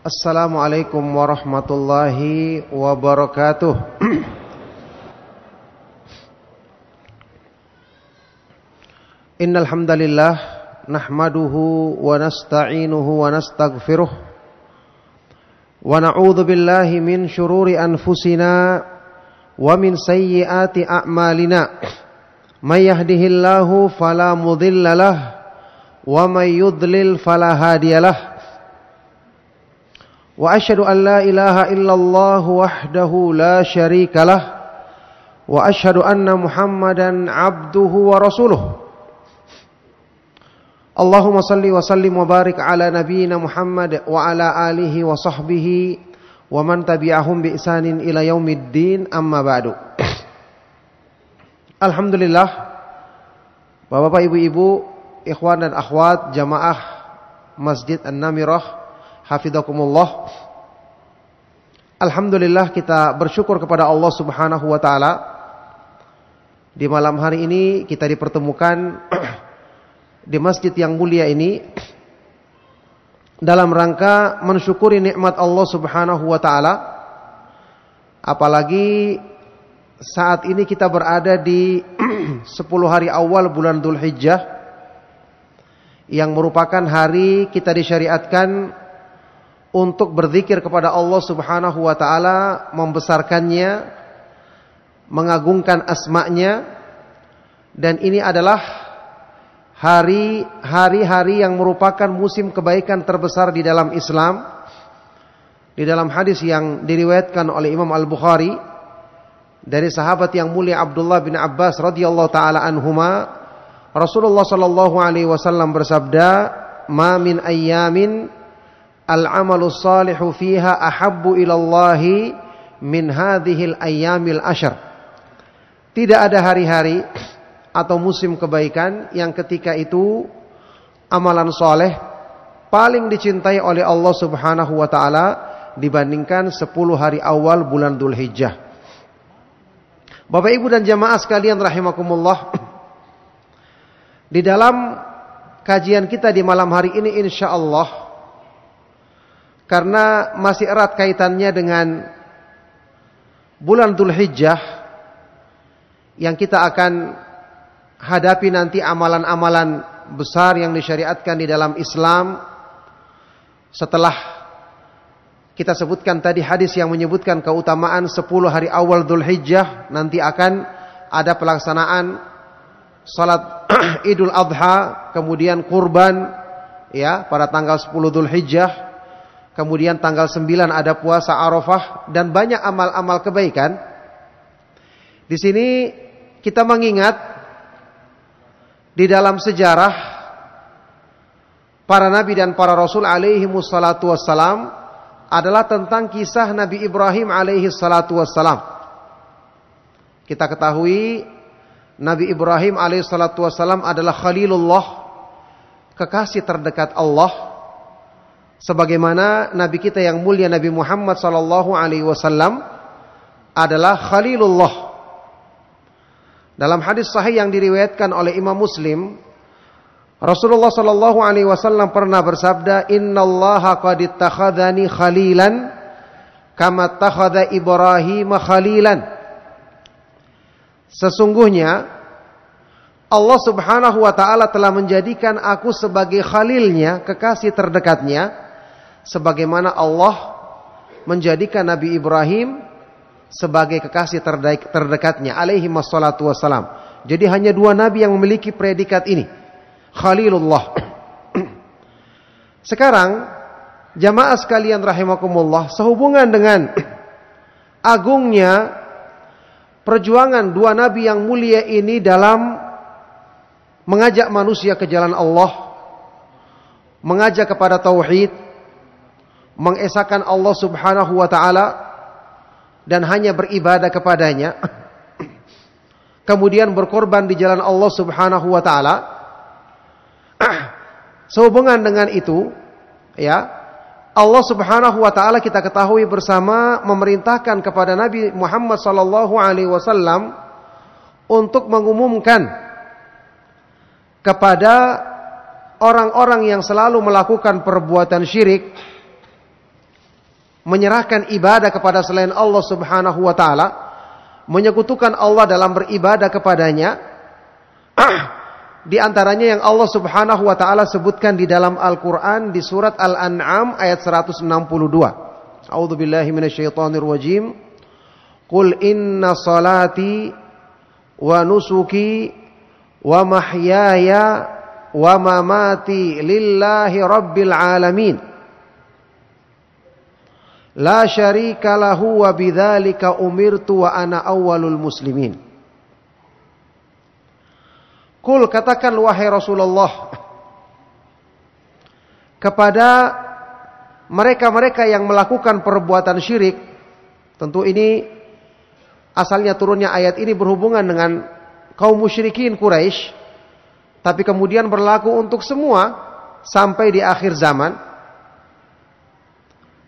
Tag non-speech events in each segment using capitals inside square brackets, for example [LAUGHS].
Assalamualaikum warahmatullahi wabarakatuh. [CLEARS THROAT] Innal hamdalillah nahmaduhu wa nasta'inuhu wa nastaghfiruh wa na'udzu billahi min shururi anfusina wa min sayyiati a'malina. May yahdihillahu fala mudhillalah wa may yudlil fala hadiyalah. واشهد ان لا اله الا الله وحده لا شريك له واشهد ان محمدا عبده ورسوله اللهم صل وسلم وبارك على نبينا محمد وعلى اله وصحبه ومن تبعهم باحسان الى يوم الدين اما بعد Alhamdulillah Bapak-bapak, ibu-ibu, ikhwan dan akhwat jamaah Masjid An-Namirah hafizakumullah. Alhamdulillah kita bersyukur kepada Allah Subhanahu wa taala. Di malam hari ini kita dipertemukan [CLEARS THROAT] di masjid yang mulia ini dalam rangka mensyukuri nikmat Allah Subhanahu wa taala. Apalagi saat ini kita berada di 10 [CLEARS THROAT] hari awal bulan hijjah yang merupakan hari kita disyariatkan untuk berzikir kepada Allah Subhanahu wa taala, membesarkannya, mengagungkan asma-nya, dan ini adalah hari hari-hari yang merupakan musim kebaikan terbesar di dalam Islam. Di dalam hadis yang diriwayatkan oleh Imam Al-Bukhari dari sahabat yang mulia Abdullah bin Abbas radhiyallahu taala anhuma, Rasulullah sallallahu alaihi wasallam bersabda, "Ma min ayyamin al-amalu salihu fiha ahabbu ilallahi min hadhil ayyamil ashar. Tidak ada hari-hari atau musim kebaikan yang ketika itu amalan soleh paling dicintai oleh Allah Subhanahu wa taala dibandingkan 10 hari awal bulan Dhul Hijjah. Bapak Ibu dan jamaah sekalian rahimakumullah. Di dalam kajian kita di malam hari ini insya Allah karena masih erat kaitannya dengan bulan Dhul Hijjah yang kita akan hadapi nanti amalan-amalan besar yang disyariatkan di dalam Islam setelah kita sebutkan tadi hadis yang menyebutkan keutamaan 10 hari awal Dhul Hijjah nanti akan ada pelaksanaan salat [CLEARS THROAT] Idul Adha kemudian kurban ya pada tanggal 10 Dhul Hijjah Kemudian tanggal 9 ada puasa Arafah dan banyak amal-amal kebaikan. Di sini kita mengingat di dalam sejarah para nabi dan para rasul alaihi wassalatu wassalam adalah tentang kisah Nabi Ibrahim alaihi salatu wassalam. Kita ketahui Nabi Ibrahim alaihi salatu wassalam adalah khalilullah, kekasih terdekat Allah sebagaimana nabi kita yang mulia Nabi Muhammad sallallahu alaihi wasallam adalah khalilullah. Dalam hadis sahih yang diriwayatkan oleh Imam Muslim, Rasulullah sallallahu alaihi wasallam pernah bersabda, Inna Allah qad ittakhadhani khalilan kama takhadha Ibrahim khalilan." Sesungguhnya Allah Subhanahu wa taala telah menjadikan aku sebagai khalilnya, kekasih terdekatnya, sebagaimana Allah menjadikan Nabi Ibrahim sebagai kekasih terdekatnya alaihi wassalatu wassalam. Jadi hanya dua nabi yang memiliki predikat ini. Khalilullah. [CLEARS THROAT] Sekarang jamaah sekalian rahimakumullah sehubungan dengan [CLEARS THROAT] agungnya perjuangan dua nabi yang mulia ini dalam mengajak manusia ke jalan Allah, mengajak kepada tauhid, mengesahkan Allah Subhanahu wa taala dan hanya beribadah kepadanya [CLEARS THROAT] kemudian berkorban di jalan Allah Subhanahu wa taala [CLEARS THROAT] sehubungan dengan itu ya Allah Subhanahu wa taala kita ketahui bersama memerintahkan kepada Nabi Muhammad sallallahu alaihi wasallam untuk mengumumkan kepada orang-orang yang selalu melakukan perbuatan syirik menyerahkan ibadah kepada selain Allah Subhanahu wa taala, menyekutukan Allah dalam beribadah kepadanya, [CLEARS THROAT] di antaranya yang Allah Subhanahu wa taala sebutkan di dalam Al-Qur'an di surat Al-An'am ayat 162. A'udzu billahi minasyaitonir rajim. Qul inna salati wa nusuki wa mahyaya wa mamati lillahi rabbil alamin. La syarika lahu wa bidzalika umirtu wa ana awwalul muslimin. Kul katakan wahai Rasulullah kepada mereka-mereka yang melakukan perbuatan syirik. Tentu ini asalnya turunnya ayat ini berhubungan dengan kaum musyrikin Quraisy tapi kemudian berlaku untuk semua sampai di akhir zaman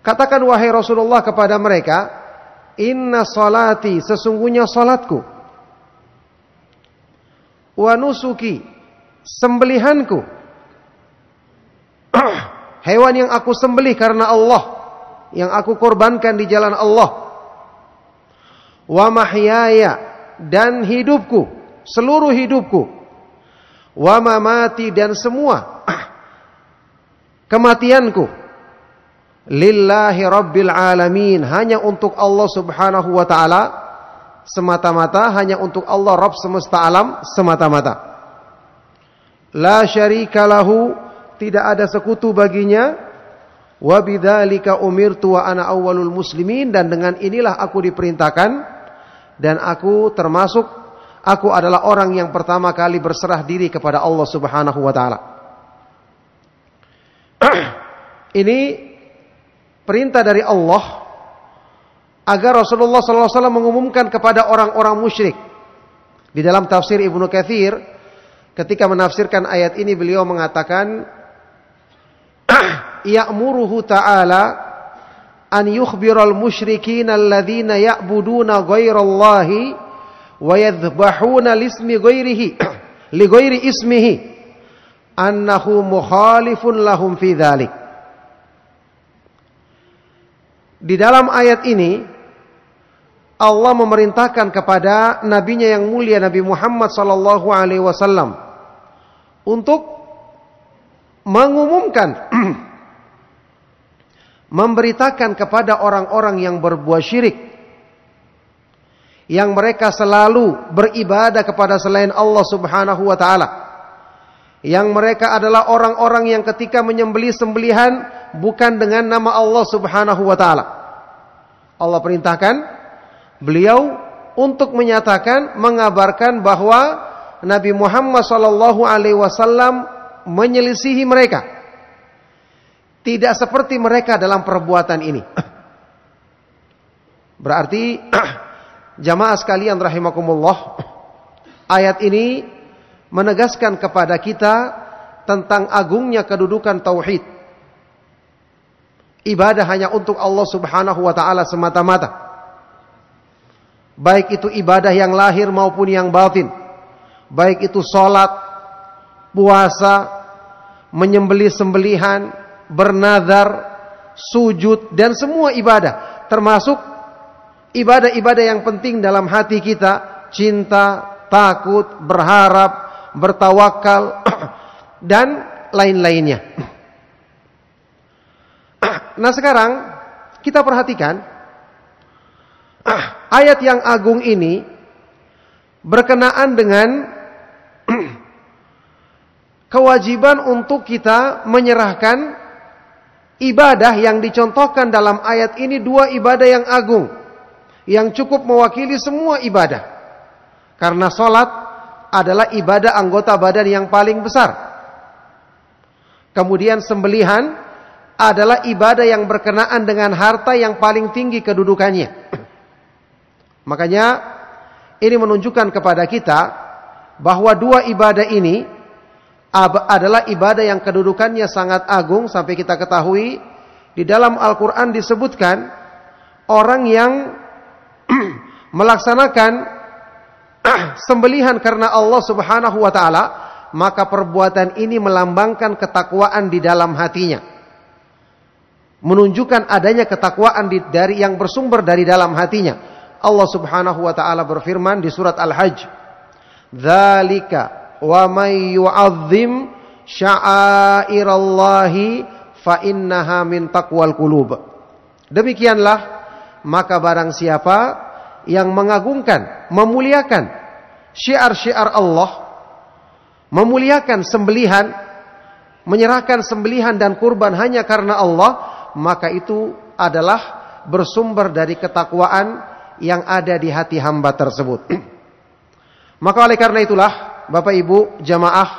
Katakan wahai Rasulullah kepada mereka, "Inna salati sesungguhnya salatku wa nusuki sembelihanku [CLEARS THROAT] hewan yang aku sembelih karena Allah, yang aku korbankan di jalan Allah. Wa mahyaya dan hidupku, seluruh hidupku. Wa mamati dan semua [CLEARS THROAT] kematianku lillahi rabbil alamin hanya untuk Allah Subhanahu wa taala semata-mata hanya untuk Allah Rabb semesta alam semata-mata la syarika lahu tidak ada sekutu baginya wa bidzalika umirtu wa ana awwalul muslimin dan dengan inilah aku diperintahkan dan aku termasuk aku adalah orang yang pertama kali berserah diri kepada Allah Subhanahu wa taala [CLEARS THROAT] ini perintah dari Allah agar Rasulullah SAW mengumumkan kepada orang-orang musyrik. Di dalam tafsir Ibnu Kathir, ketika menafsirkan ayat ini beliau mengatakan, [CLEARS THROAT] Ya'muruhu ta'ala an yukhbiral musyrikin alladhina ya'buduna ghairallahi wa yadhbahuna lismi ghairihi [CLEARS THROAT] li ghairi ismihi annahu mukhalifun lahum fi dhalik. Di dalam ayat ini Allah memerintahkan kepada nabinya yang mulia Nabi Muhammad sallallahu alaihi wasallam untuk mengumumkan [CLEARS THROAT] memberitakan kepada orang-orang yang berbuat syirik yang mereka selalu beribadah kepada selain Allah Subhanahu wa taala yang mereka adalah orang-orang yang ketika menyembelih sembelihan bukan dengan nama Allah Subhanahu wa taala. Allah perintahkan beliau untuk menyatakan mengabarkan bahwa Nabi Muhammad sallallahu alaihi wasallam menyelisihi mereka. Tidak seperti mereka dalam perbuatan ini. Berarti [CLEARS THROAT] jamaah sekalian rahimakumullah, ayat ini menegaskan kepada kita tentang agungnya kedudukan tauhid Ibadah hanya untuk Allah Subhanahu wa taala semata-mata. Baik itu ibadah yang lahir maupun yang batin. Baik itu sholat puasa, menyembeli sembelihan, bernazar, sujud dan semua ibadah termasuk ibadah-ibadah yang penting dalam hati kita, cinta, takut, berharap, bertawakal [CLEARS THROAT] dan lain-lainnya. [CLEARS THROAT] Nah sekarang kita perhatikan [CLEARS THROAT] ayat yang agung ini berkenaan dengan [CLEARS THROAT] kewajiban untuk kita menyerahkan ibadah yang dicontohkan dalam ayat ini dua ibadah yang agung yang cukup mewakili semua ibadah. Karena solat adalah ibadah anggota badan yang paling besar. Kemudian sembelihan adalah ibadah yang berkenaan dengan harta yang paling tinggi kedudukannya. Makanya ini menunjukkan kepada kita bahwa dua ibadah ini adalah ibadah yang kedudukannya sangat agung sampai kita ketahui di dalam Al-Qur'an disebutkan orang yang [CLEARS THROAT] melaksanakan [CLEARS THROAT] sembelihan karena Allah Subhanahu wa taala maka perbuatan ini melambangkan ketakwaan di dalam hatinya menunjukkan adanya ketakwaan dari yang bersumber dari dalam hatinya. Allah Subhanahu wa taala berfirman di surat Al-Hajj, "Dzalika wa may yu'azzim sya'airallahi fa innaha min taqwal qulub." Demikianlah maka barang siapa yang mengagungkan, memuliakan syiar-syiar Allah, memuliakan sembelihan, menyerahkan sembelihan dan kurban hanya karena Allah, maka itu adalah bersumber dari ketakwaan yang ada di hati hamba tersebut. [CLEARS THROAT] maka oleh karena itulah Bapak Ibu jamaah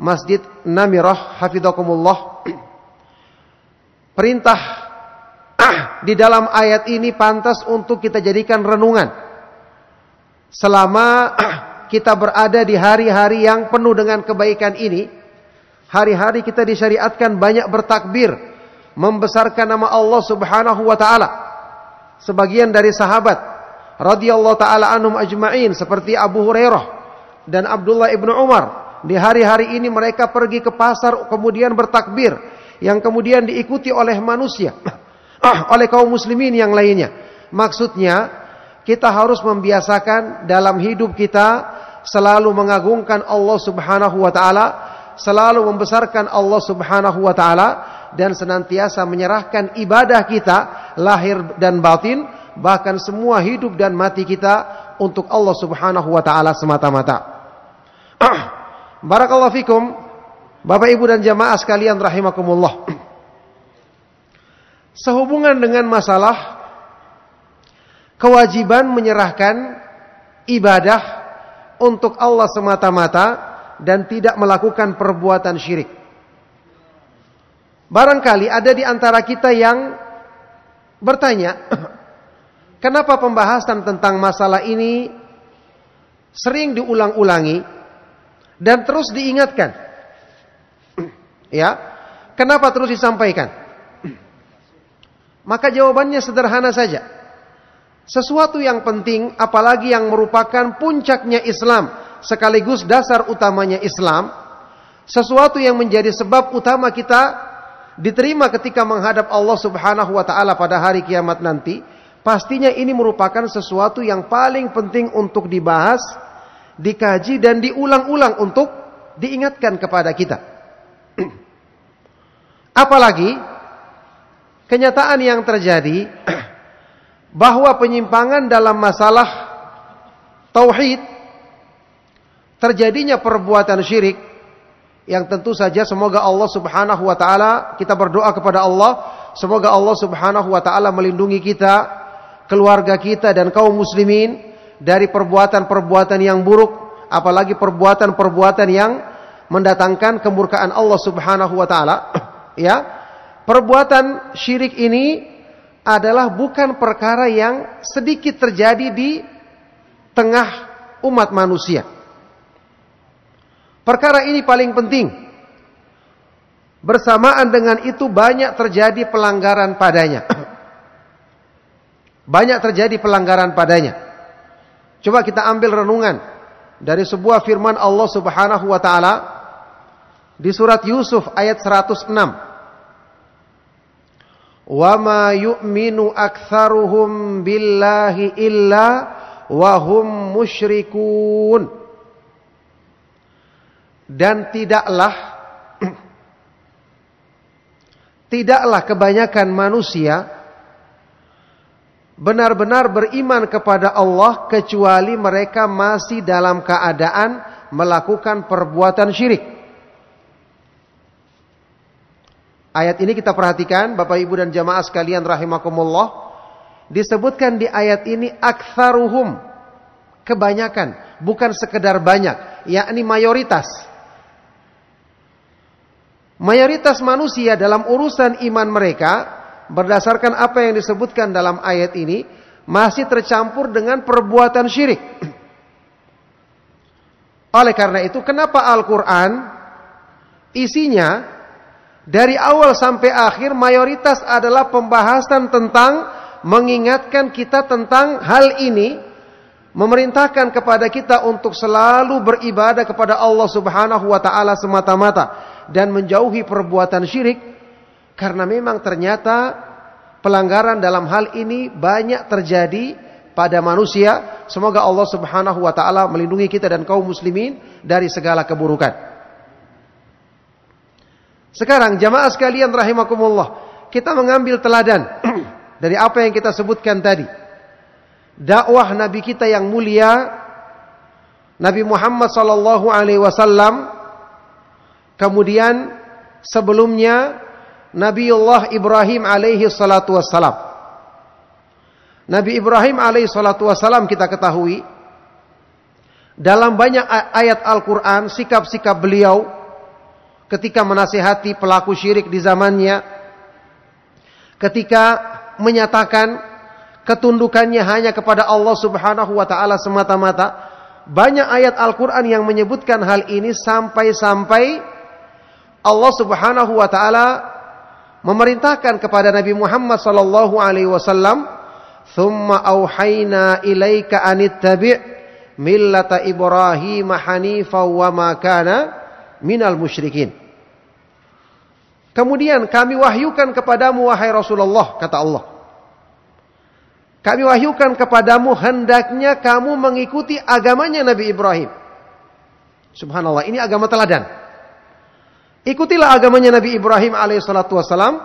Masjid Namirah hafizakumullah [CLEARS THROAT] perintah [CLEARS THROAT] di dalam ayat ini pantas untuk kita jadikan renungan selama kita berada di hari-hari yang penuh dengan kebaikan ini hari-hari kita disyariatkan banyak bertakbir membesarkan nama Allah Subhanahu wa taala. Sebagian dari sahabat radhiyallahu taala anhum ajmain seperti Abu Hurairah dan Abdullah ibnu Umar di hari-hari ini mereka pergi ke pasar kemudian bertakbir yang kemudian diikuti oleh manusia [CLEARS THROAT] oleh kaum muslimin yang lainnya. Maksudnya kita harus membiasakan dalam hidup kita selalu mengagungkan Allah Subhanahu wa taala, selalu membesarkan Allah Subhanahu wa taala dan senantiasa menyerahkan ibadah kita lahir dan batin bahkan semua hidup dan mati kita untuk Allah Subhanahu wa taala semata-mata. [CLEARS THROAT] Barakallahu fikum. Bapak Ibu dan jamaah sekalian rahimakumullah. [CLEARS THROAT] Sehubungan dengan masalah kewajiban menyerahkan ibadah untuk Allah semata-mata dan tidak melakukan perbuatan syirik. Barangkali ada di antara kita yang bertanya, [COUGHS] kenapa pembahasan tentang masalah ini sering diulang-ulangi dan terus diingatkan? [COUGHS] Ya, kenapa terus disampaikan? Maka jawabannya sederhana saja. Sesuatu yang penting apalagi yang merupakan puncaknya Islam sekaligus dasar utamanya Islam, sesuatu yang menjadi sebab utama kita diterima ketika menghadap Allah Subhanahu wa taala pada hari kiamat nanti, pastinya ini merupakan sesuatu yang paling penting untuk dibahas, dikaji dan diulang-ulang untuk diingatkan kepada kita. [CLEARS THROAT] Apalagi kenyataan yang terjadi [CLEARS THROAT] bahwa penyimpangan dalam masalah tauhid terjadinya perbuatan syirik yang tentu saja semoga Allah Subhanahu wa taala kita berdoa kepada Allah semoga Allah Subhanahu wa taala melindungi kita, keluarga kita dan kaum muslimin dari perbuatan-perbuatan yang buruk, apalagi perbuatan-perbuatan yang mendatangkan kemurkaan Allah Subhanahu wa taala. [CLEARS THROAT] ya. Perbuatan syirik ini adalah bukan perkara yang sedikit terjadi di tengah umat manusia. Perkara ini paling penting. Bersamaan dengan itu banyak terjadi pelanggaran padanya. [COUGHS] banyak terjadi pelanggaran padanya. Coba kita ambil renungan dari sebuah firman Allah Subhanahu wa taala di surat Yusuf ayat 106. وَمَا يُؤْمِنُ أَكْثَرُهُمْ بِاللَّهِ إِلَّا وَهُمْ مُشْرِكُونَ dan tidaklah [CLEARS THROAT] tidaklah kebanyakan manusia benar-benar beriman kepada Allah kecuali mereka masih dalam keadaan melakukan perbuatan syirik. Ayat ini kita perhatikan Bapak Ibu dan jamaah sekalian rahimakumullah disebutkan di ayat ini aktsaruhum kebanyakan bukan sekedar banyak yakni mayoritas Mayoritas manusia dalam urusan iman mereka berdasarkan apa yang disebutkan dalam ayat ini masih tercampur dengan perbuatan syirik. [CLEARS THROAT] Oleh karena itu kenapa Al-Qur'an isinya dari awal sampai akhir mayoritas adalah pembahasan tentang mengingatkan kita tentang hal ini memerintahkan kepada kita untuk selalu beribadah kepada Allah Subhanahu wa taala semata-mata dan menjauhi perbuatan syirik karena memang ternyata pelanggaran dalam hal ini banyak terjadi pada manusia. Semoga Allah Subhanahu wa taala melindungi kita dan kaum muslimin dari segala keburukan. Sekarang jamaah sekalian rahimakumullah, kita mengambil teladan [CLEARS THROAT] dari apa yang kita sebutkan tadi. Dakwah Nabi kita yang mulia Nabi Muhammad sallallahu alaihi wasallam Kemudian sebelumnya Nabi Allah Ibrahim alaihi salatu wassalam. Nabi Ibrahim alaihi salatu wassalam kita ketahui dalam banyak ayat Al-Quran sikap-sikap beliau ketika menasihati pelaku syirik di zamannya ketika menyatakan ketundukannya hanya kepada Allah subhanahu wa ta'ala semata-mata banyak ayat Al-Quran yang menyebutkan hal ini sampai-sampai Allah Subhanahu wa taala memerintahkan kepada Nabi Muhammad sallallahu alaihi wasallam, "Tsumma auhayna ilaika anittabi' millata Ibrahim hanifa wa ma kana minal musyrikin." Kemudian kami wahyukan kepadamu wahai Rasulullah kata Allah. Kami wahyukan kepadamu hendaknya kamu mengikuti agamanya Nabi Ibrahim. Subhanallah, ini agama teladan. Ikutilah agamanya Nabi Ibrahim alaihissalatu wassalam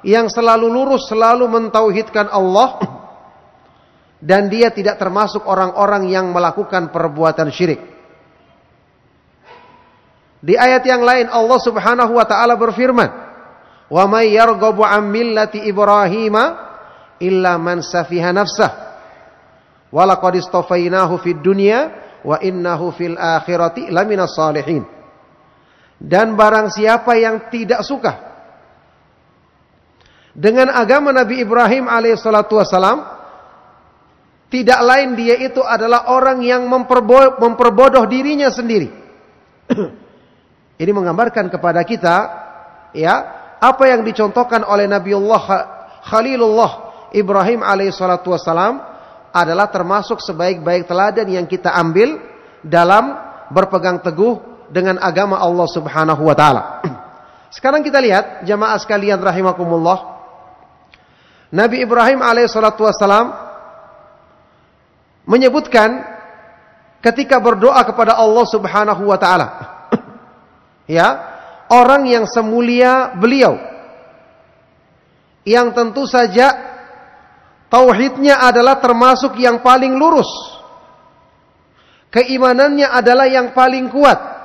yang selalu lurus, selalu mentauhidkan Allah dan dia tidak termasuk orang-orang yang melakukan perbuatan syirik. Di ayat yang lain Allah Subhanahu wa taala berfirman, "Wa may yarghabu an millati Ibrahima illa man safiha nafsah. Wa istafainahu fid dunya wa innahu fil akhirati laminas salihin." Dan barang siapa yang tidak suka dengan agama Nabi Ibrahim alaihissalatu wassalam, tidak lain dia itu adalah orang yang memperbodoh dirinya sendiri. [CLEARS THROAT] Ini menggambarkan kepada kita ya apa yang dicontohkan oleh Nabi Allah Khalilullah Ibrahim alaihissalatu wassalam adalah termasuk sebaik-baik teladan yang kita ambil dalam berpegang teguh dengan agama Allah Subhanahu wa taala. [CLEARS THROAT] Sekarang kita lihat jamaah sekalian rahimakumullah. Nabi Ibrahim alaihissalatu wassalam menyebutkan ketika berdoa kepada Allah Subhanahu wa taala. [CLEARS THROAT] ya, orang yang semulia beliau yang tentu saja tauhidnya adalah termasuk yang paling lurus. Keimanannya adalah yang paling kuat.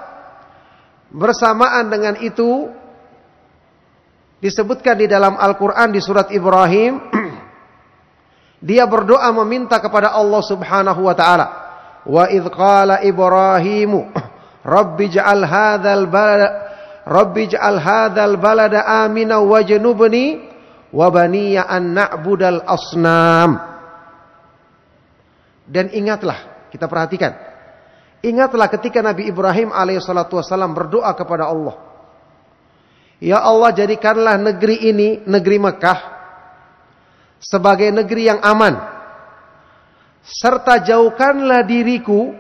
Bersamaan dengan itu disebutkan di dalam Al-Qur'an di surat Ibrahim [CLEARS THROAT] dia berdoa meminta kepada Allah Subhanahu wa taala. Wa idz qala Ibrahimu [CLEARS THROAT] Rabbi ja'al hadzal balada Rabbi ja'al hadzal balada amina wajnubni wa baniya an na'budal asnam. Dan ingatlah, kita perhatikan. Ingatlah ketika Nabi Ibrahim alaihissalatu wassalam berdoa kepada Allah. Ya Allah jadikanlah negeri ini, negeri Mekah, sebagai negeri yang aman. Serta jauhkanlah diriku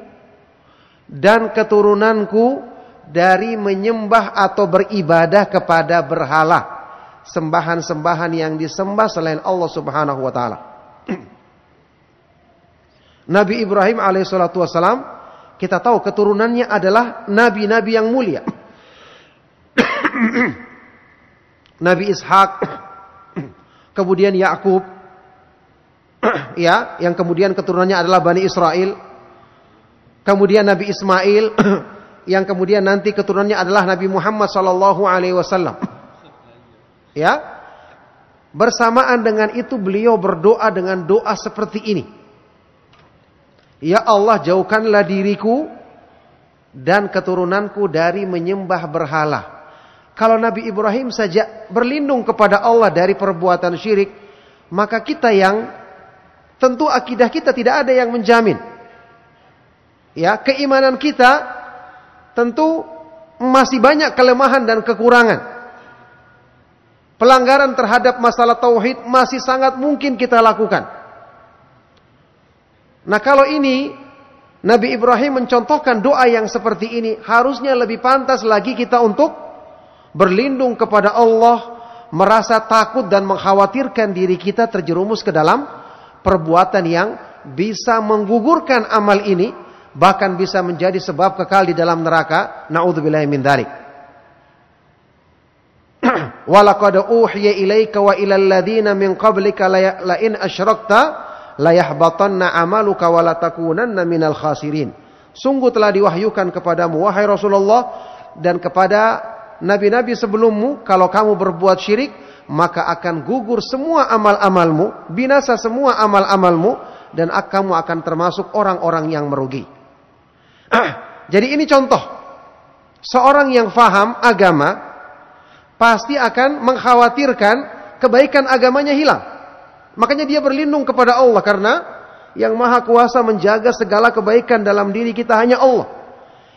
dan keturunanku dari menyembah atau beribadah kepada berhala. Sembahan-sembahan yang disembah selain Allah subhanahu wa ta'ala. [CLEARS THROAT] Nabi Ibrahim alaihissalatu wassalam kita tahu keturunannya adalah nabi-nabi yang mulia. nabi Ishak, kemudian Yakub, ya, yang kemudian keturunannya adalah Bani Israel. Kemudian Nabi Ismail, yang kemudian nanti keturunannya adalah Nabi Muhammad sallallahu alaihi wasallam. Ya. Bersamaan dengan itu beliau berdoa dengan doa seperti ini. Ya Allah jauhkanlah diriku dan keturunanku dari menyembah berhala. Kalau Nabi Ibrahim saja berlindung kepada Allah dari perbuatan syirik, maka kita yang tentu akidah kita tidak ada yang menjamin. Ya, keimanan kita tentu masih banyak kelemahan dan kekurangan. Pelanggaran terhadap masalah tauhid masih sangat mungkin kita lakukan. Nah kalau ini Nabi Ibrahim mencontohkan doa yang seperti ini, harusnya lebih pantas lagi kita untuk berlindung kepada Allah, merasa takut dan mengkhawatirkan diri kita terjerumus ke dalam perbuatan yang bisa menggugurkan amal ini, bahkan bisa menjadi sebab kekal di dalam neraka. Nauzubillahi min dzalik. [CLEARS THROAT] Walaqad uhiya ilaika wa ilal min qablika la ya- in asyrakta la amaluka wa minal khasirin. Sungguh telah diwahyukan kepadamu wahai Rasulullah dan kepada nabi-nabi sebelummu kalau kamu berbuat syirik maka akan gugur semua amal-amalmu, binasa semua amal-amalmu dan kamu akan termasuk orang-orang yang merugi. [CLEARS THROAT] Jadi ini contoh seorang yang faham agama pasti akan mengkhawatirkan kebaikan agamanya hilang. Makanya dia berlindung kepada Allah karena yang maha kuasa menjaga segala kebaikan dalam diri kita hanya Allah.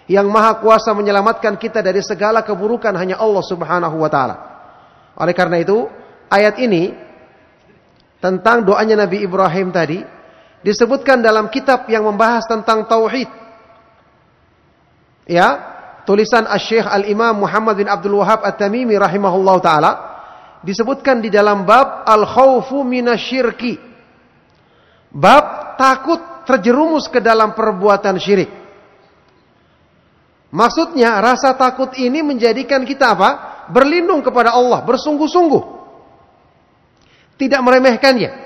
Yang maha kuasa menyelamatkan kita dari segala keburukan hanya Allah subhanahu wa ta'ala. Oleh karena itu, ayat ini tentang doanya Nabi Ibrahim tadi disebutkan dalam kitab yang membahas tentang tauhid. Ya, tulisan Asy-Syaikh Al-Imam Muhammad bin Abdul Wahab At-Tamimi rahimahullahu taala disebutkan di dalam bab al mina minasyirki. Bab takut terjerumus ke dalam perbuatan syirik. Maksudnya rasa takut ini menjadikan kita apa? Berlindung kepada Allah, bersungguh-sungguh. Tidak meremehkannya.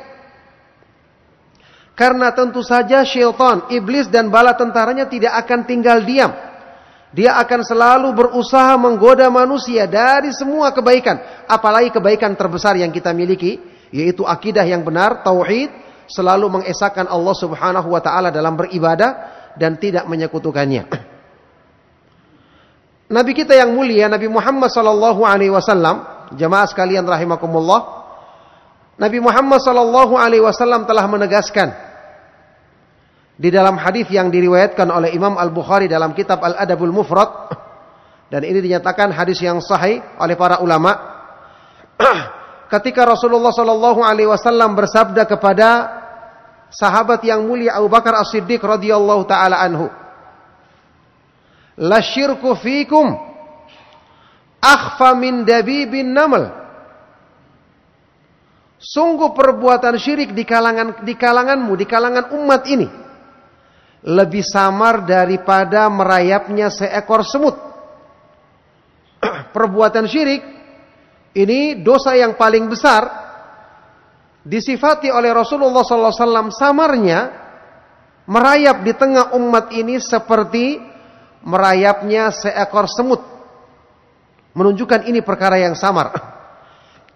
Karena tentu saja syaitan, iblis dan bala tentaranya tidak akan tinggal diam dia akan selalu berusaha menggoda manusia dari semua kebaikan. Apalagi kebaikan terbesar yang kita miliki. Yaitu akidah yang benar, tauhid. Selalu mengesahkan Allah subhanahu wa ta'ala dalam beribadah. Dan tidak menyekutukannya. [CLEARS THROAT] Nabi kita yang mulia, Nabi Muhammad sallallahu alaihi wasallam. Jemaah sekalian rahimakumullah. Nabi Muhammad sallallahu alaihi wasallam telah menegaskan di dalam hadis yang diriwayatkan oleh Imam Al-Bukhari dalam kitab Al-Adabul Mufrad dan ini dinyatakan hadis yang sahih oleh para ulama [CLEARS THROAT] ketika Rasulullah Shallallahu alaihi wasallam bersabda kepada sahabat yang mulia Abu Bakar As-Siddiq radhiyallahu taala anhu La syirku fikum akhfa min Dabi bin namal Sungguh perbuatan syirik di kalangan di kalanganmu, di kalangan umat ini lebih samar daripada merayapnya seekor semut. [CLEARS THROAT] Perbuatan syirik ini dosa yang paling besar disifati oleh Rasulullah SAW samarnya merayap di tengah umat ini seperti merayapnya seekor semut. Menunjukkan ini perkara yang samar.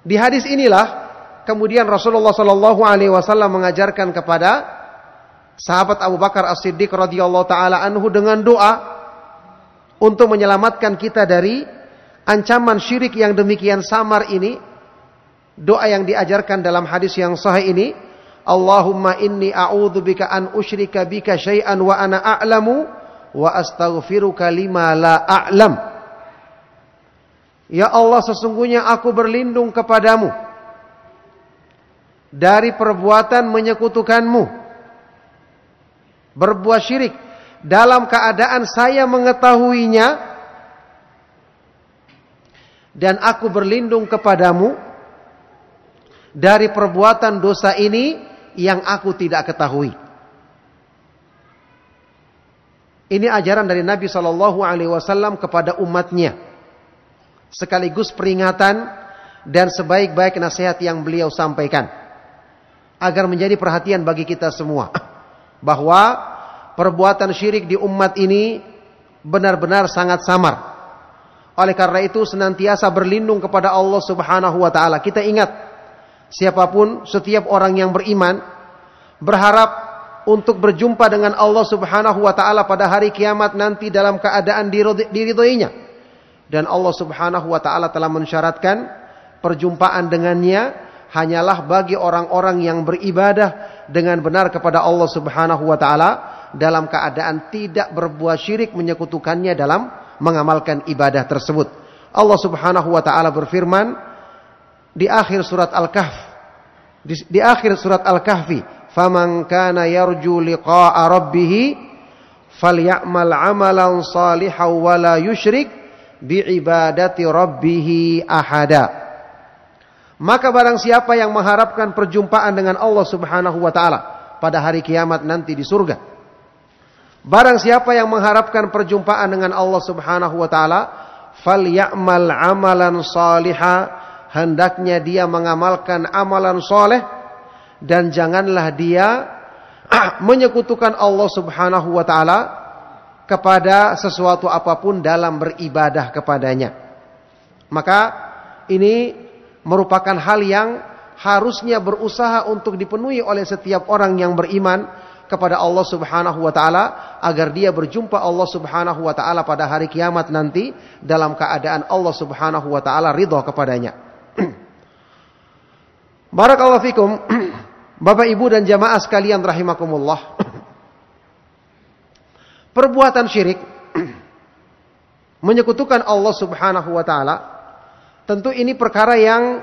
Di hadis inilah kemudian Rasulullah SAW mengajarkan kepada sahabat Abu Bakar As-Siddiq radhiyallahu taala anhu dengan doa untuk menyelamatkan kita dari ancaman syirik yang demikian samar ini. Doa yang diajarkan dalam hadis yang sahih ini, Allahumma inni a'udzubika an usyrika bika syai'an wa ana a'lamu wa astaghfiruka lima la a'lam. Ya Allah sesungguhnya aku berlindung kepadamu dari perbuatan menyekutukanmu berbuat syirik dalam keadaan saya mengetahuinya dan aku berlindung kepadamu dari perbuatan dosa ini yang aku tidak ketahui. Ini ajaran dari Nabi Shallallahu Alaihi Wasallam kepada umatnya, sekaligus peringatan dan sebaik-baik nasihat yang beliau sampaikan, agar menjadi perhatian bagi kita semua bahwa perbuatan syirik di umat ini benar-benar sangat samar. Oleh karena itu senantiasa berlindung kepada Allah Subhanahu wa taala. Kita ingat siapapun setiap orang yang beriman berharap untuk berjumpa dengan Allah Subhanahu wa taala pada hari kiamat nanti dalam keadaan diridhoinya. Dan Allah Subhanahu wa taala telah mensyaratkan perjumpaan dengannya hanyalah bagi orang-orang yang beribadah dengan benar kepada Allah Subhanahu wa taala dalam keadaan tidak berbuat syirik menyekutukannya dalam mengamalkan ibadah tersebut. Allah Subhanahu wa taala berfirman di akhir surat Al-Kahf di, di akhir surat Al-Kahfi, "Faman kana yarju liqa'a rabbih falyamal 'amalan salihan wa la yusyrik bi ibadati rabbih ahada." Maka barang siapa yang mengharapkan perjumpaan dengan Allah Subhanahu wa taala pada hari kiamat nanti di surga. Barang siapa yang mengharapkan perjumpaan dengan Allah Subhanahu wa taala, falyamal amalan saliha, hendaknya dia mengamalkan amalan soleh dan janganlah dia ah, menyekutukan Allah Subhanahu wa taala kepada sesuatu apapun dalam beribadah kepadanya. Maka ini merupakan hal yang harusnya berusaha untuk dipenuhi oleh setiap orang yang beriman kepada Allah Subhanahu wa taala agar dia berjumpa Allah Subhanahu wa taala pada hari kiamat nanti dalam keadaan Allah Subhanahu wa taala ridho kepadanya. [CLEARS THROAT] Barakallahu fikum. [CLEARS THROAT] Bapak Ibu dan jamaah sekalian rahimakumullah. [CLEARS THROAT] Perbuatan syirik menyekutukan Allah Subhanahu wa taala Tentu ini perkara yang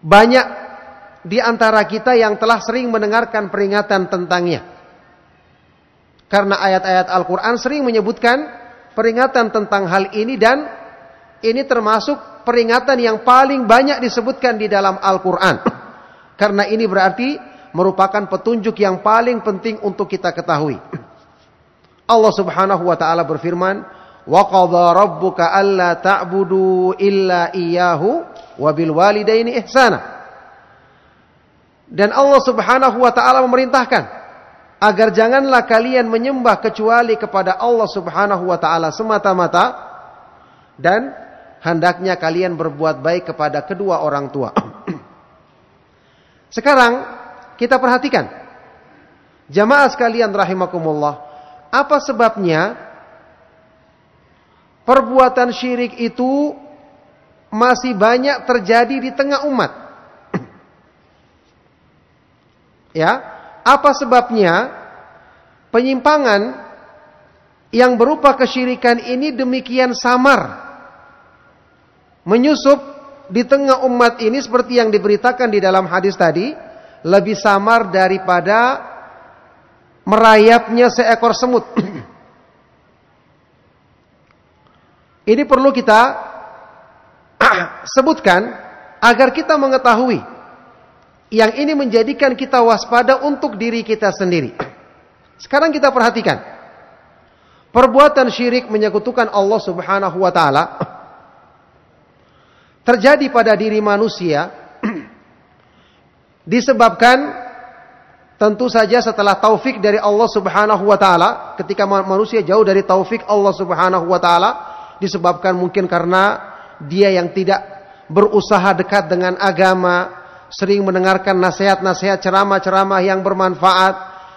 banyak di antara kita yang telah sering mendengarkan peringatan tentangnya. Karena ayat-ayat Al-Quran sering menyebutkan peringatan tentang hal ini dan ini termasuk peringatan yang paling banyak disebutkan di dalam Al-Quran. Karena ini berarti merupakan petunjuk yang paling penting untuk kita ketahui. Allah Subhanahu wa taala berfirman, wa qadha rabbuka alla ta'budu illa iyyahu wa bil ihsana. Dan Allah Subhanahu wa taala memerintahkan agar janganlah kalian menyembah kecuali kepada Allah Subhanahu wa taala semata-mata dan hendaknya kalian berbuat baik kepada kedua orang tua. [CLEARS THROAT] Sekarang kita perhatikan. Jamaah sekalian rahimakumullah, apa sebabnya Perbuatan syirik itu masih banyak terjadi di tengah umat. [CLEARS THROAT] ya, apa sebabnya? Penyimpangan yang berupa kesyirikan ini demikian samar menyusup di tengah umat ini seperti yang diberitakan di dalam hadis tadi lebih samar daripada merayapnya seekor semut [CLEARS THROAT] Ini perlu kita [CLEARS THROAT] sebutkan agar kita mengetahui yang ini menjadikan kita waspada untuk diri kita sendiri. Sekarang kita perhatikan. Perbuatan syirik menyekutukan Allah Subhanahu wa taala [CLEARS THROAT] terjadi pada diri manusia [CLEARS THROAT] disebabkan tentu saja setelah taufik dari Allah Subhanahu wa taala ketika manusia jauh dari taufik Allah Subhanahu wa taala disebabkan mungkin karena dia yang tidak berusaha dekat dengan agama, sering mendengarkan nasihat-nasihat ceramah-ceramah yang bermanfaat,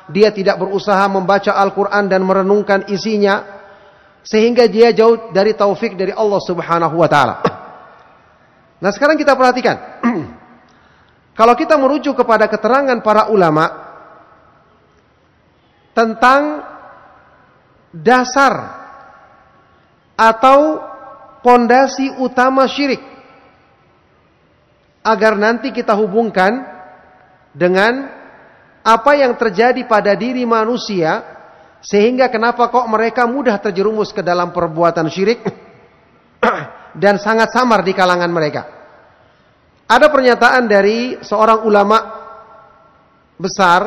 dia tidak berusaha membaca Al-Qur'an dan merenungkan isinya sehingga dia jauh dari taufik dari Allah Subhanahu wa taala. Nah, sekarang kita perhatikan. [CLEARS THROAT] Kalau kita merujuk kepada keterangan para ulama tentang dasar atau pondasi utama syirik agar nanti kita hubungkan dengan apa yang terjadi pada diri manusia sehingga kenapa kok mereka mudah terjerumus ke dalam perbuatan syirik [CLEARS THROAT] dan sangat samar di kalangan mereka. Ada pernyataan dari seorang ulama besar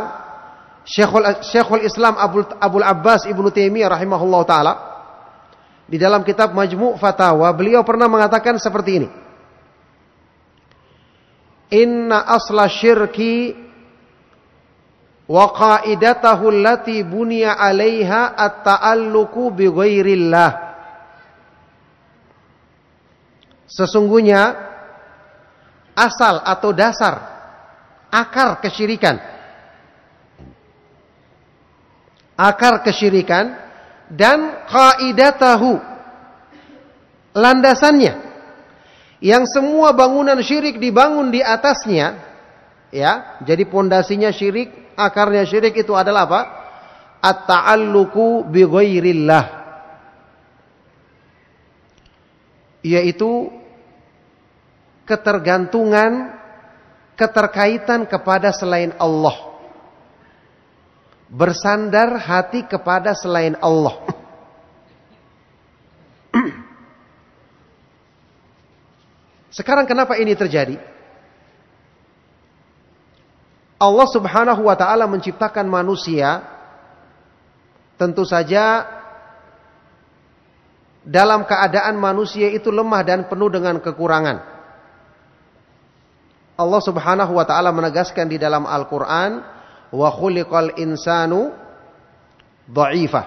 Syekhul, Islam Abul, Abul Abbas Ibnu Taimiyah rahimahullah taala di dalam kitab Majmu' Fatawa beliau pernah mengatakan seperti ini. Inna asla syirki wa qaidatahu allati buniya 'alaiha at-ta'alluqu bi ghairillah. Sesungguhnya asal atau dasar akar kesyirikan akar kesyirikan dan qaidatahu landasannya yang semua bangunan syirik dibangun di atasnya ya jadi pondasinya syirik akarnya syirik itu adalah apa at-ta'alluqu bi ghairillah yaitu ketergantungan keterkaitan kepada selain Allah bersandar hati kepada selain Allah. Sekarang kenapa ini terjadi? Allah Subhanahu wa taala menciptakan manusia tentu saja dalam keadaan manusia itu lemah dan penuh dengan kekurangan. Allah Subhanahu wa taala menegaskan di dalam Al-Qur'an wa khuliqal insanu dha'ifa.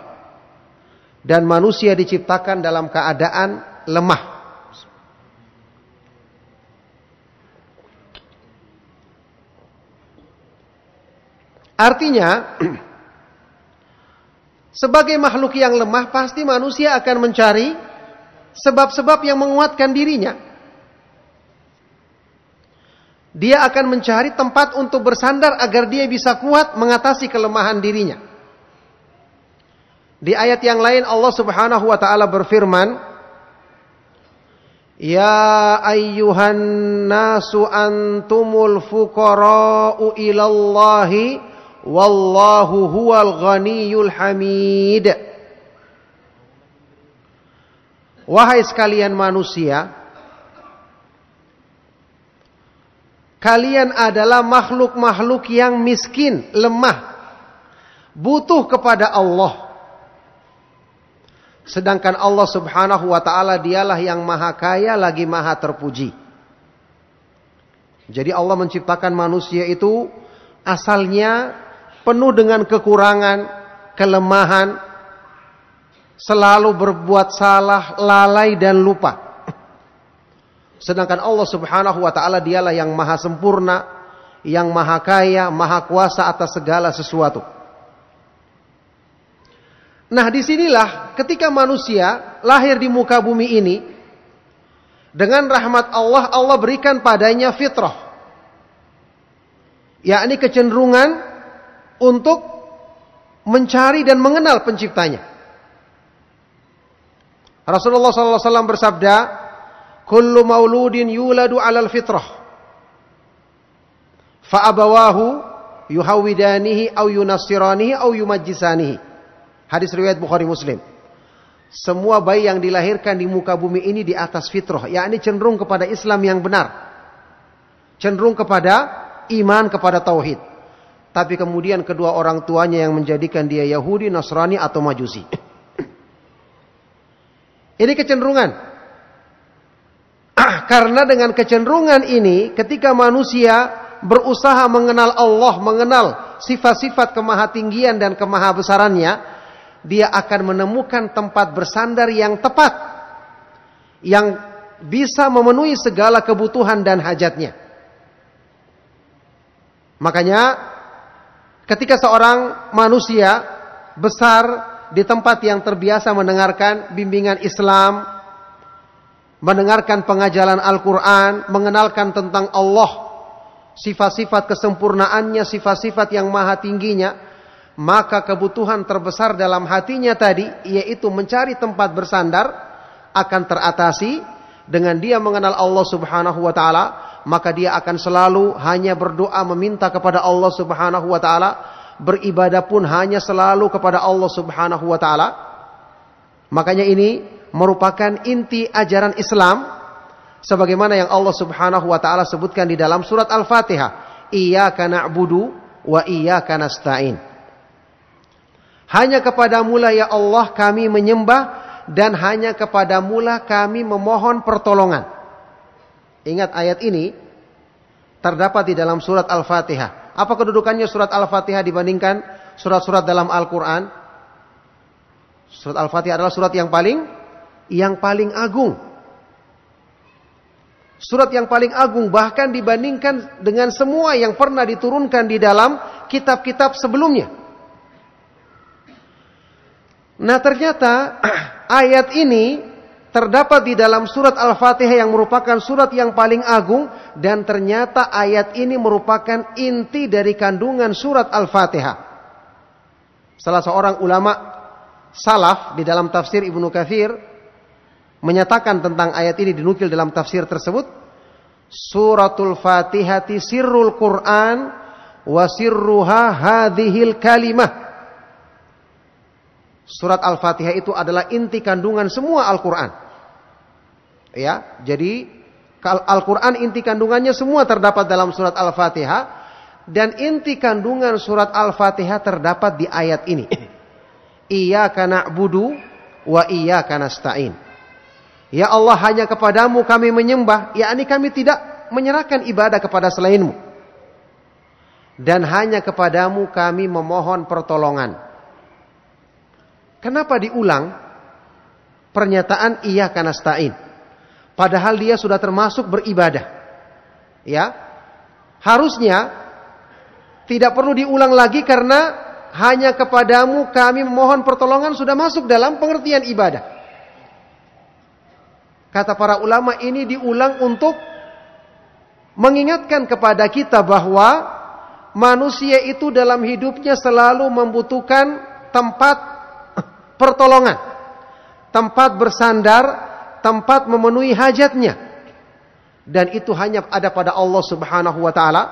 Dan manusia diciptakan dalam keadaan lemah. Artinya, [CLEARS THROAT] sebagai makhluk yang lemah, pasti manusia akan mencari sebab-sebab yang menguatkan dirinya dia akan mencari tempat untuk bersandar agar dia bisa kuat mengatasi kelemahan dirinya. Di ayat yang lain Allah Subhanahu wa taala berfirman, Ya ayyuhan nasu antumul fuqara'u ilallahi wallahu huwal ghaniyul hamid. Wahai sekalian manusia, Kalian adalah makhluk-makhluk yang miskin, lemah, butuh kepada Allah. Sedangkan Allah Subhanahu wa taala dialah yang maha kaya lagi maha terpuji. Jadi Allah menciptakan manusia itu asalnya penuh dengan kekurangan, kelemahan, selalu berbuat salah, lalai dan lupa. Sedangkan Allah Subhanahu wa taala dialah yang maha sempurna, yang maha kaya, maha kuasa atas segala sesuatu. Nah, disinilah ketika manusia lahir di muka bumi ini dengan rahmat Allah, Allah berikan padanya fitrah. Yakni kecenderungan untuk mencari dan mengenal penciptanya. Rasulullah SAW bersabda, kullu mauludin yuladu alal fitrah fa abawahu yuhawidanihi au yunasiranihi au yumajjisanihi hadis riwayat Bukhari Muslim semua bayi yang dilahirkan di muka bumi ini di atas fitrah yakni cenderung kepada Islam yang benar cenderung kepada iman kepada tauhid tapi kemudian kedua orang tuanya yang menjadikan dia Yahudi, Nasrani atau Majusi ini kecenderungan karena dengan kecenderungan ini ketika manusia berusaha mengenal Allah, mengenal sifat-sifat kemahatinggian dan kemahabesarannya, dia akan menemukan tempat bersandar yang tepat yang bisa memenuhi segala kebutuhan dan hajatnya. Makanya ketika seorang manusia besar di tempat yang terbiasa mendengarkan bimbingan Islam, mendengarkan pengajaran Al-Quran, mengenalkan tentang Allah, sifat-sifat kesempurnaannya, sifat-sifat yang maha tingginya, maka kebutuhan terbesar dalam hatinya tadi, yaitu mencari tempat bersandar, akan teratasi dengan dia mengenal Allah Subhanahu wa Ta'ala, maka dia akan selalu hanya berdoa meminta kepada Allah Subhanahu wa Ta'ala, beribadah pun hanya selalu kepada Allah Subhanahu wa Ta'ala. Makanya ini merupakan inti ajaran Islam sebagaimana yang Allah Subhanahu wa taala sebutkan di dalam surat Al-Fatihah, "Iyyaka na'budu wa iyyaka nasta'in." Hanya kepada mula ya Allah kami menyembah dan hanya kepada mula kami memohon pertolongan. Ingat ayat ini terdapat di dalam surat Al-Fatihah. Apa kedudukannya surat Al-Fatihah dibandingkan surat-surat dalam Al-Quran? Surat Al-Fatihah adalah surat yang paling yang paling agung. Surat yang paling agung bahkan dibandingkan dengan semua yang pernah diturunkan di dalam kitab-kitab sebelumnya. Nah ternyata [CLEARS THROAT] ayat ini terdapat di dalam surat Al-Fatihah yang merupakan surat yang paling agung dan ternyata ayat ini merupakan inti dari kandungan surat Al-Fatihah. Salah seorang ulama salaf di dalam tafsir Ibnu Katsir menyatakan tentang ayat ini dinukil dalam tafsir tersebut Suratul Fatihati sirrul Quran wa sirruha hadhil kalimah Surat Al-Fatihah itu adalah inti kandungan semua Al-Qur'an. Ya, jadi Al-Qur'an inti kandungannya semua terdapat dalam surat Al-Fatihah dan inti kandungan surat Al-Fatihah terdapat di ayat ini. iya karena budu wa iya karena stain Ya Allah hanya kepadamu kami menyembah, yakni kami tidak menyerahkan ibadah kepada selainmu. Dan hanya kepadamu kami memohon pertolongan. Kenapa diulang pernyataan iya kanastain? Padahal dia sudah termasuk beribadah. Ya. Harusnya tidak perlu diulang lagi karena hanya kepadamu kami memohon pertolongan sudah masuk dalam pengertian ibadah. Kata para ulama ini diulang untuk mengingatkan kepada kita bahwa manusia itu dalam hidupnya selalu membutuhkan tempat pertolongan, tempat bersandar, tempat memenuhi hajatnya. Dan itu hanya ada pada Allah Subhanahu wa taala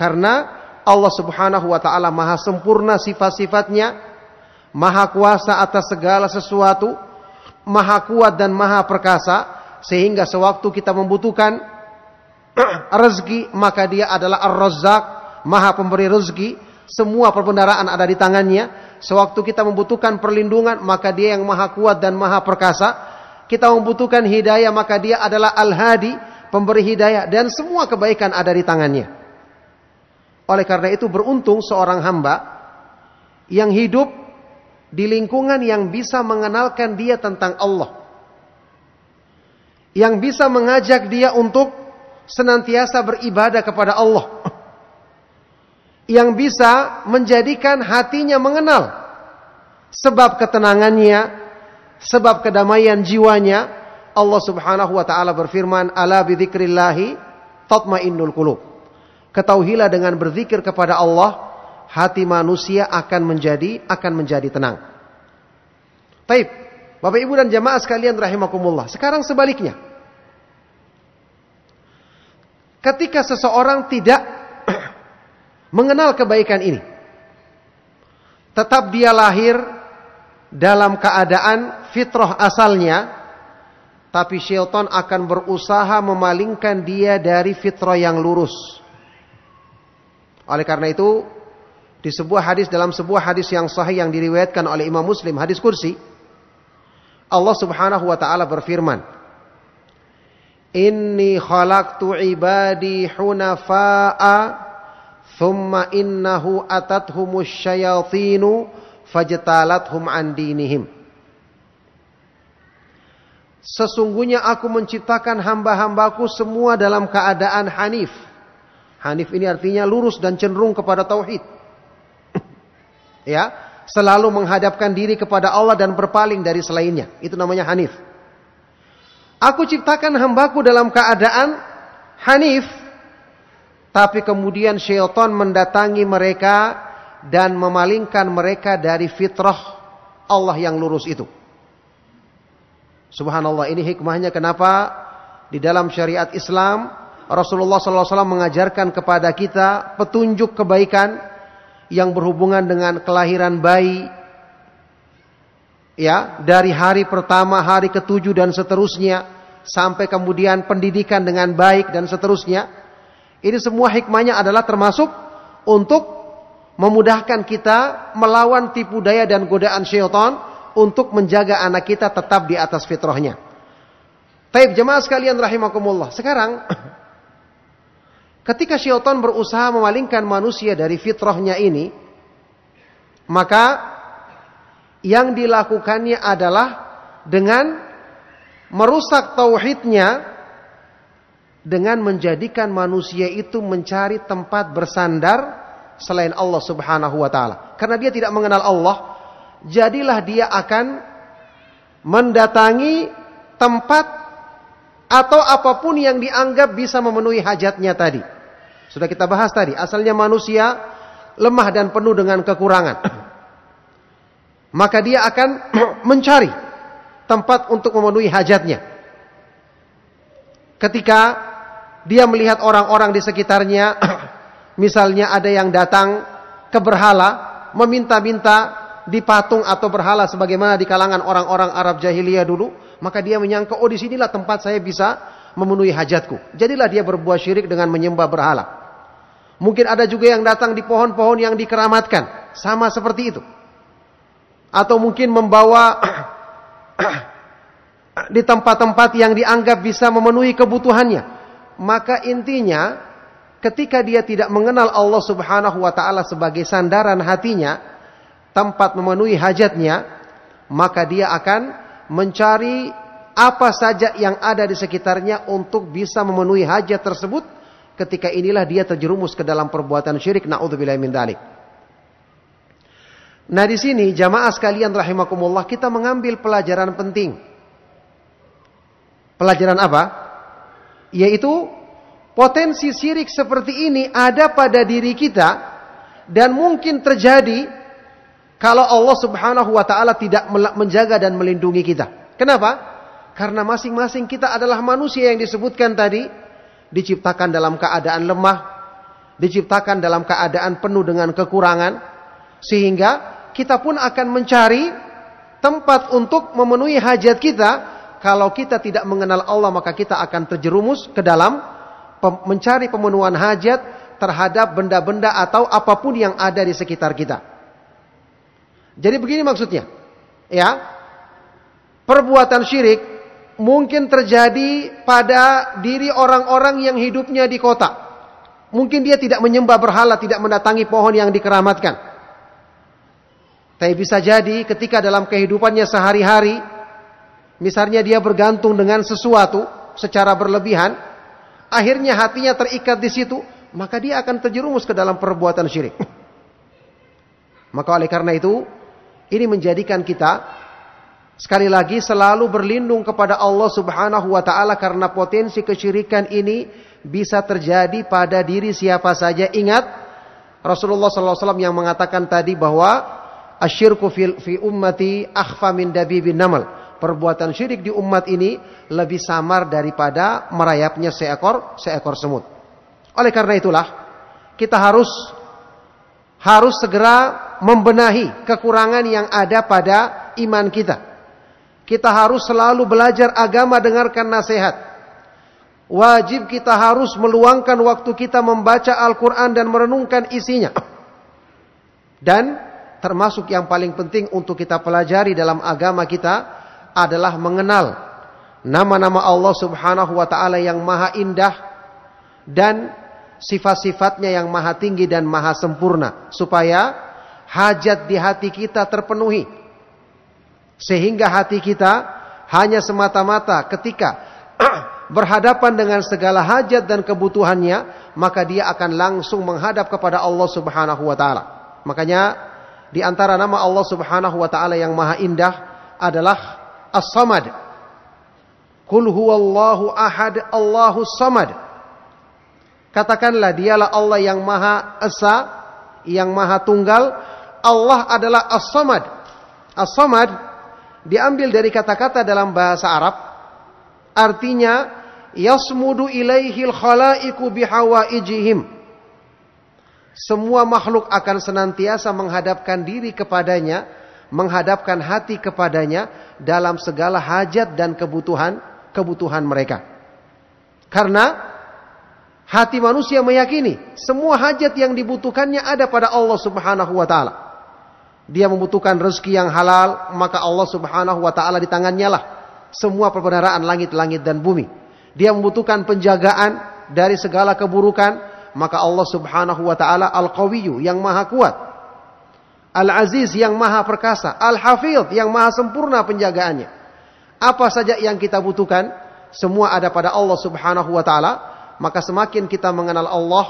karena Allah Subhanahu wa taala maha sempurna sifat-sifatnya, maha kuasa atas segala sesuatu, maha kuat dan maha perkasa sehingga sewaktu kita membutuhkan [CLEARS THROAT] rezeki maka dia adalah Ar-Razzaq, Maha Pemberi Rezeki. Semua perbendaraan ada di tangannya. Sewaktu kita membutuhkan perlindungan maka dia yang Maha Kuat dan Maha Perkasa. Kita membutuhkan hidayah maka dia adalah Al-Hadi, pemberi hidayah dan semua kebaikan ada di tangannya. Oleh karena itu beruntung seorang hamba yang hidup di lingkungan yang bisa mengenalkan dia tentang Allah yang bisa mengajak dia untuk senantiasa beribadah kepada Allah. [LAUGHS] Yang bisa menjadikan hatinya mengenal sebab ketenangannya, sebab kedamaian jiwanya. Allah Subhanahu wa taala berfirman, "Ala bidzikrillah tatmainnul qulub." Ketahuilah dengan berzikir kepada Allah, hati manusia akan menjadi akan menjadi tenang. Taib. Bapak Ibu dan jamaah sekalian rahimakumullah. Sekarang sebaliknya. Ketika seseorang tidak [CLEARS THROAT] mengenal kebaikan ini. Tetap dia lahir dalam keadaan fitrah asalnya. Tapi Shelton akan berusaha memalingkan dia dari fitrah yang lurus. Oleh karena itu, di sebuah hadis dalam sebuah hadis yang sahih yang diriwayatkan oleh Imam Muslim, hadis kursi, Allah Subhanahu wa taala berfirman, "Inni khalaqtu ibadi hunafa'a thumma innahu atathumus syayatinu fajtalathum an dinihim." Sesungguhnya aku menciptakan hamba-hambaku semua dalam keadaan hanif. Hanif ini artinya lurus dan cenderung kepada tauhid. [COUGHS] ya, selalu menghadapkan diri kepada Allah dan berpaling dari selainnya. Itu namanya hanif. Aku ciptakan hambaku dalam keadaan hanif. Tapi kemudian syaitan mendatangi mereka dan memalingkan mereka dari fitrah Allah yang lurus itu. Subhanallah ini hikmahnya kenapa di dalam syariat Islam Rasulullah SAW mengajarkan kepada kita petunjuk kebaikan yang berhubungan dengan kelahiran bayi ya dari hari pertama hari ketujuh dan seterusnya sampai kemudian pendidikan dengan baik dan seterusnya ini semua hikmahnya adalah termasuk untuk memudahkan kita melawan tipu daya dan godaan syaitan untuk menjaga anak kita tetap di atas fitrahnya. Taib jemaah sekalian rahimakumullah. Sekarang Ketika syaitan berusaha memalingkan manusia dari fitrahnya ini, maka yang dilakukannya adalah dengan merusak tauhidnya dengan menjadikan manusia itu mencari tempat bersandar selain Allah Subhanahu wa taala. Karena dia tidak mengenal Allah, jadilah dia akan mendatangi tempat atau apapun yang dianggap bisa memenuhi hajatnya tadi. Sudah kita bahas tadi, asalnya manusia lemah dan penuh dengan kekurangan. Maka dia akan [CLEARS THROAT] mencari tempat untuk memenuhi hajatnya. Ketika dia melihat orang-orang di sekitarnya, [CLEARS THROAT] misalnya ada yang datang ke berhala, meminta-minta di patung atau berhala sebagaimana di kalangan orang-orang Arab jahiliyah dulu, maka dia menyangka, oh disinilah tempat saya bisa memenuhi hajatku. Jadilah dia berbuat syirik dengan menyembah berhala. Mungkin ada juga yang datang di pohon-pohon yang dikeramatkan. Sama seperti itu. Atau mungkin membawa [CLEARS THROAT] di tempat-tempat yang dianggap bisa memenuhi kebutuhannya. Maka intinya ketika dia tidak mengenal Allah Subhanahu wa taala sebagai sandaran hatinya, tempat memenuhi hajatnya, maka dia akan mencari apa saja yang ada di sekitarnya untuk bisa memenuhi hajat tersebut ketika inilah dia terjerumus ke dalam perbuatan syirik naudzubillah min dalik. Nah di sini jamaah sekalian rahimakumullah kita mengambil pelajaran penting. Pelajaran apa? Yaitu potensi syirik seperti ini ada pada diri kita dan mungkin terjadi kalau Allah Subhanahu wa taala tidak menjaga dan melindungi kita. Kenapa? Karena masing-masing kita adalah manusia yang disebutkan tadi diciptakan dalam keadaan lemah, diciptakan dalam keadaan penuh dengan kekurangan, sehingga kita pun akan mencari tempat untuk memenuhi hajat kita. Kalau kita tidak mengenal Allah, maka kita akan terjerumus ke dalam mencari pemenuhan hajat terhadap benda-benda atau apapun yang ada di sekitar kita. Jadi begini maksudnya. Ya. Perbuatan syirik mungkin terjadi pada diri orang-orang yang hidupnya di kota. Mungkin dia tidak menyembah berhala, tidak mendatangi pohon yang dikeramatkan. Tapi bisa jadi ketika dalam kehidupannya sehari-hari, misalnya dia bergantung dengan sesuatu secara berlebihan, akhirnya hatinya terikat di situ, maka dia akan terjerumus ke dalam perbuatan syirik. Maka oleh karena itu, ini menjadikan kita Sekali lagi selalu berlindung kepada Allah Subhanahu wa taala karena potensi kesyirikan ini bisa terjadi pada diri siapa saja. Ingat Rasulullah SAW yang mengatakan tadi bahwa asyirku fi ummati akhfa min dabibin namal. Perbuatan syirik di umat ini lebih samar daripada merayapnya seekor seekor semut. Oleh karena itulah kita harus harus segera membenahi kekurangan yang ada pada iman kita kita harus selalu belajar agama dengarkan nasihat. Wajib kita harus meluangkan waktu kita membaca Al-Quran dan merenungkan isinya. Dan termasuk yang paling penting untuk kita pelajari dalam agama kita adalah mengenal nama-nama Allah subhanahu wa ta'ala yang maha indah dan sifat-sifatnya yang maha tinggi dan maha sempurna. Supaya hajat di hati kita terpenuhi sehingga hati kita hanya semata-mata ketika [CLEARS THROAT] berhadapan dengan segala hajat dan kebutuhannya, maka dia akan langsung menghadap kepada Allah Subhanahu wa taala. Makanya di antara nama Allah Subhanahu wa taala yang maha indah adalah As-Samad. Qul huwallahu ahad Allahu samad. Katakanlah dialah Allah yang maha esa, yang maha tunggal. Allah adalah As-Samad. As-Samad diambil dari kata-kata dalam bahasa Arab artinya yasmudu ilaihil khalaiku ijihim semua makhluk akan senantiasa menghadapkan diri kepadanya menghadapkan hati kepadanya dalam segala hajat dan kebutuhan kebutuhan mereka karena hati manusia meyakini semua hajat yang dibutuhkannya ada pada Allah Subhanahu wa taala dia membutuhkan rezeki yang halal, maka Allah Subhanahu wa taala di tangannya lah semua perbenaran langit-langit dan bumi. Dia membutuhkan penjagaan dari segala keburukan, maka Allah Subhanahu wa taala Al-Qawiyyu yang maha kuat. Al-Aziz yang maha perkasa, Al-Hafidh yang maha sempurna penjagaannya. Apa saja yang kita butuhkan, semua ada pada Allah Subhanahu wa taala, maka semakin kita mengenal Allah,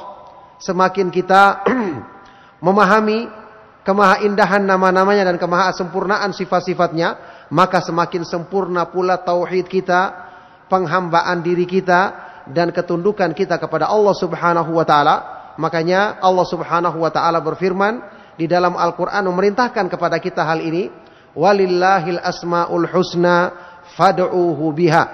semakin kita [CLEARS THROAT] memahami kemahaindahan nama-namanya dan sempurnaan sifat-sifatnya, maka semakin sempurna pula tauhid kita, penghambaan diri kita dan ketundukan kita kepada Allah Subhanahu wa taala. Makanya Allah Subhanahu wa taala berfirman di dalam Al-Qur'an memerintahkan kepada kita hal ini, walillahil asmaul husna fad'uhu biha.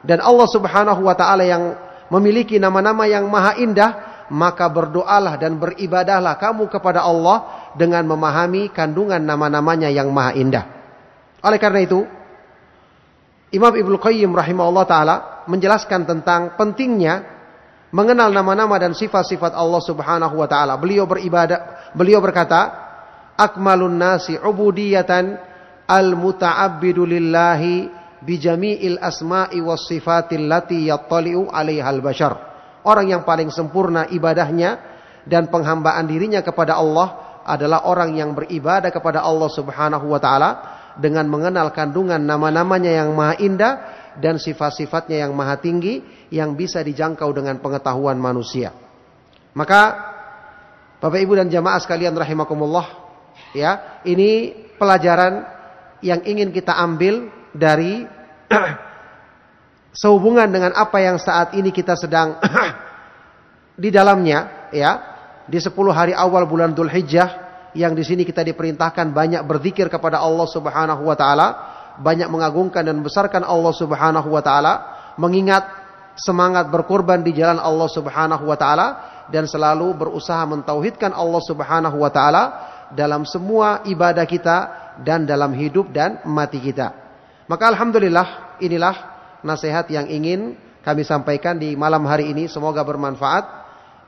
Dan Allah Subhanahu wa taala yang memiliki nama-nama yang maha indah, maka berdoalah dan beribadahlah kamu kepada Allah dengan memahami kandungan nama-namanya yang maha indah. Oleh karena itu, Imam Ibnu Qayyim rahimahullah taala menjelaskan tentang pentingnya mengenal nama-nama dan sifat-sifat Allah Subhanahu wa taala. Beliau beribadah, beliau berkata, "Akmalun nasi ubudiyatan al-muta'abbidu lillahi bijami'il asma'i was sifatil lati yattali'u 'alaihal bashar." Orang yang paling sempurna ibadahnya dan penghambaan dirinya kepada Allah adalah orang yang beribadah kepada Allah Subhanahu wa taala dengan mengenal kandungan nama-namanya yang maha indah dan sifat-sifatnya yang maha tinggi yang bisa dijangkau dengan pengetahuan manusia. Maka Bapak Ibu dan jamaah sekalian rahimakumullah, ya, ini pelajaran yang ingin kita ambil dari [CLEARS THROAT] sehubungan dengan apa yang saat ini kita sedang [CLEARS THROAT] di dalamnya ya di 10 hari awal bulan Dhul Hijjah yang di sini kita diperintahkan banyak berzikir kepada Allah Subhanahu wa taala, banyak mengagungkan dan besarkan Allah Subhanahu wa taala, mengingat semangat berkorban di jalan Allah Subhanahu wa taala dan selalu berusaha mentauhidkan Allah Subhanahu wa taala dalam semua ibadah kita dan dalam hidup dan mati kita. Maka alhamdulillah inilah nasihat yang ingin kami sampaikan di malam hari ini. Semoga bermanfaat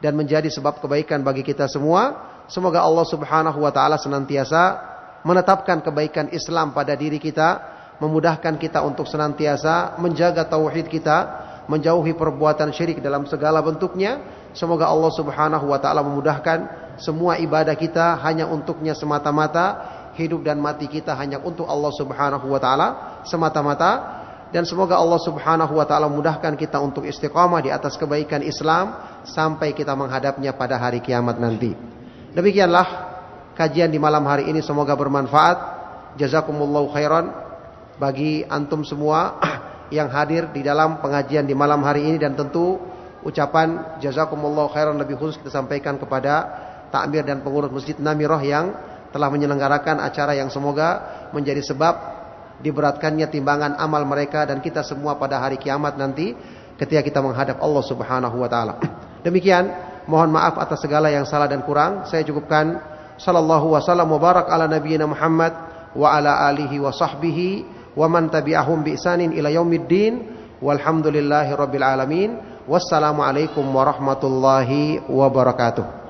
dan menjadi sebab kebaikan bagi kita semua. Semoga Allah Subhanahu wa taala senantiasa menetapkan kebaikan Islam pada diri kita, memudahkan kita untuk senantiasa menjaga tauhid kita, menjauhi perbuatan syirik dalam segala bentuknya. Semoga Allah Subhanahu wa taala memudahkan semua ibadah kita hanya untuknya semata-mata, hidup dan mati kita hanya untuk Allah Subhanahu wa taala semata-mata dan semoga Allah Subhanahu wa taala mudahkan kita untuk istiqamah di atas kebaikan Islam sampai kita menghadapnya pada hari kiamat nanti. Demikianlah kajian di malam hari ini semoga bermanfaat. Jazakumullahu khairan bagi antum semua [CLEARS THROAT] yang hadir di dalam pengajian di malam hari ini dan tentu ucapan jazakumullahu khairan lebih khusus kita sampaikan kepada takmir dan pengurus Masjid Namirah yang telah menyelenggarakan acara yang semoga menjadi sebab diberatkannya timbangan amal mereka dan kita semua pada hari kiamat nanti ketika kita menghadap Allah Subhanahu wa taala. Demikian, mohon maaf atas segala yang salah dan kurang. Saya cukupkan sallallahu wasallam mubarak ala nabiyina Muhammad wa ala alihi wa sahbihi wa man tabi'ahum bi isanin ila yaumiddin walhamdulillahi rabbil alamin. Wassalamualaikum warahmatullahi wabarakatuh.